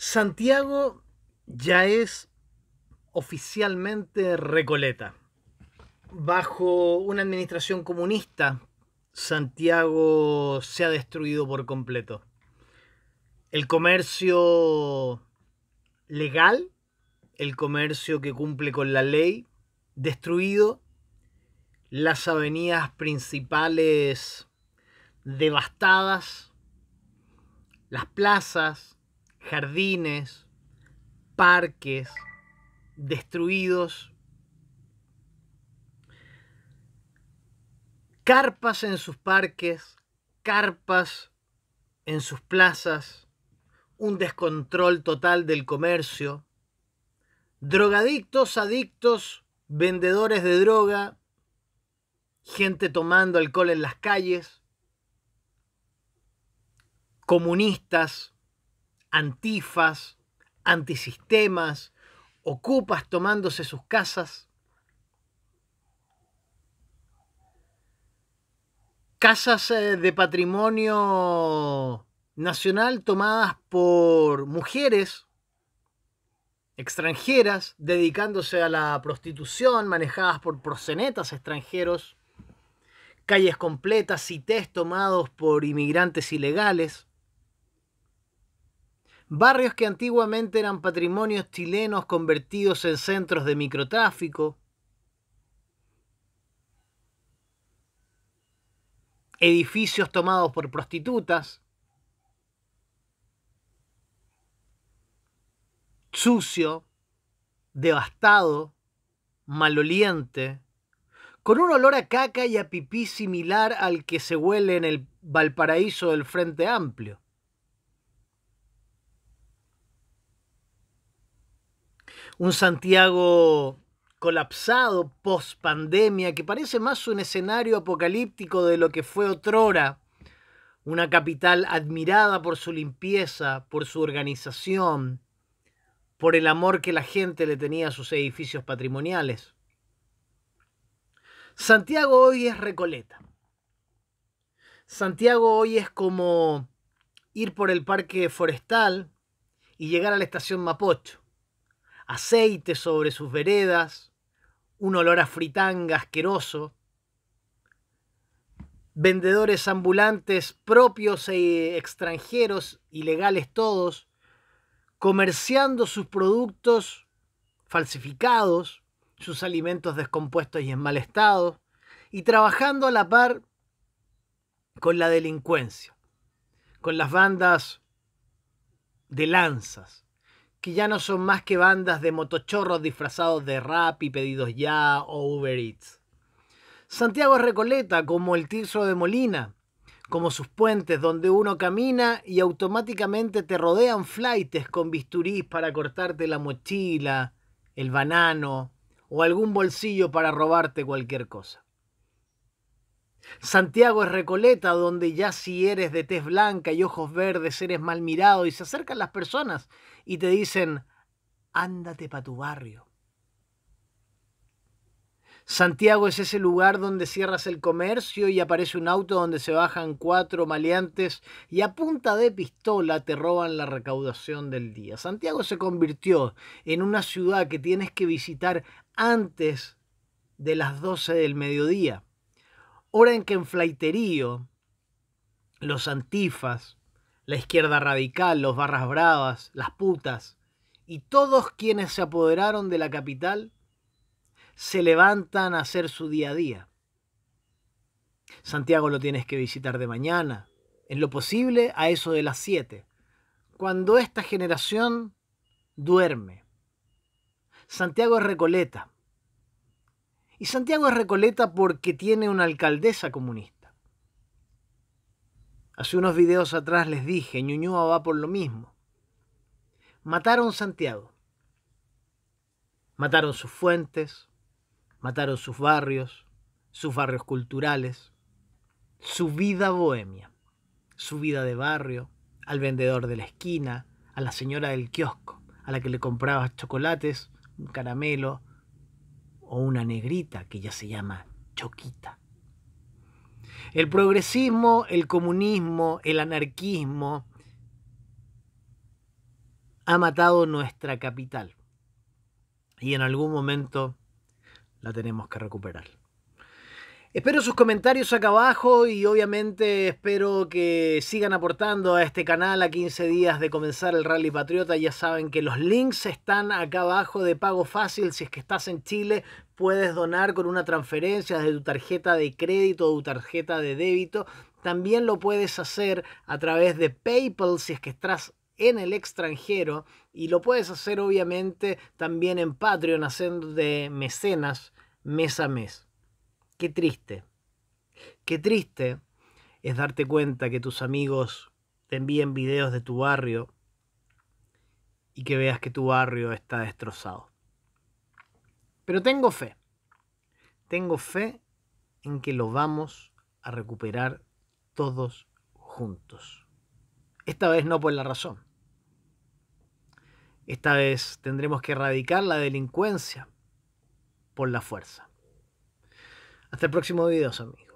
Santiago ya es oficialmente Recoleta. Bajo una administración comunista, Santiago se ha destruido por completo. El comercio legal, el comercio que cumple con la ley, destruido. Las avenidas principales devastadas, las plazas, jardines, parques destruidos, carpas en sus parques, carpas en sus plazas, un descontrol total del comercio, drogadictos, adictos, vendedores de droga, gente tomando alcohol en las calles, comunistas, antifas, antisistemas, ocupas tomándose sus casas. Casas eh, de patrimonio nacional tomadas por mujeres extranjeras dedicándose a la prostitución, manejadas por procenetas extranjeros, calles completas, test tomados por inmigrantes ilegales barrios que antiguamente eran patrimonios chilenos convertidos en centros de microtráfico, edificios tomados por prostitutas, sucio, devastado, maloliente, con un olor a caca y a pipí similar al que se huele en el Valparaíso del Frente Amplio. un Santiago colapsado post pandemia que parece más un escenario apocalíptico de lo que fue otrora, una capital admirada por su limpieza, por su organización, por el amor que la gente le tenía a sus edificios patrimoniales. Santiago hoy es Recoleta. Santiago hoy es como ir por el parque forestal y llegar a la estación Mapocho aceite sobre sus veredas, un olor a fritanga asqueroso, vendedores ambulantes propios e extranjeros, ilegales todos, comerciando sus productos falsificados, sus alimentos descompuestos y en mal estado, y trabajando a la par con la delincuencia, con las bandas de lanzas, que ya no son más que bandas de motochorros disfrazados de rap y pedidos ya o Uber Eats. Santiago es Recoleta, como el Tirso de Molina, como sus puentes donde uno camina y automáticamente te rodean flaites con bisturís para cortarte la mochila, el banano o algún bolsillo para robarte cualquier cosa. Santiago es Recoleta, donde ya si eres de tez blanca y ojos verdes eres mal mirado y se acercan las personas y te dicen, ándate para tu barrio. Santiago es ese lugar donde cierras el comercio y aparece un auto donde se bajan cuatro maleantes y a punta de pistola te roban la recaudación del día. Santiago se convirtió en una ciudad que tienes que visitar antes de las 12 del mediodía hora en que en Flaiterío los antifas, la izquierda radical, los barras bravas, las putas y todos quienes se apoderaron de la capital se levantan a hacer su día a día. Santiago lo tienes que visitar de mañana, en lo posible a eso de las 7, cuando esta generación duerme. Santiago es Recoleta, y Santiago es Recoleta porque tiene una alcaldesa comunista. Hace unos videos atrás les dije, Ñuñoa va por lo mismo. Mataron Santiago. Mataron sus fuentes, mataron sus barrios, sus barrios culturales, su vida bohemia, su vida de barrio, al vendedor de la esquina, a la señora del kiosco, a la que le compraba chocolates, un caramelo, o una negrita que ya se llama Choquita. El progresismo, el comunismo, el anarquismo ha matado nuestra capital y en algún momento la tenemos que recuperar. Espero sus comentarios acá abajo y obviamente espero que sigan aportando a este canal a 15 días de comenzar el Rally Patriota. Ya saben que los links están acá abajo de pago fácil. Si es que estás en Chile, puedes donar con una transferencia desde tu tarjeta de crédito o tu tarjeta de débito. También lo puedes hacer a través de PayPal si es que estás en el extranjero y lo puedes hacer obviamente también en Patreon haciendo de mecenas mes a mes. Qué triste. Qué triste es darte cuenta que tus amigos te envíen videos de tu barrio y que veas que tu barrio está destrozado. Pero tengo fe. Tengo fe en que lo vamos a recuperar todos juntos. Esta vez no por la razón. Esta vez tendremos que erradicar la delincuencia por la fuerza. Hasta el próximo video, amigos.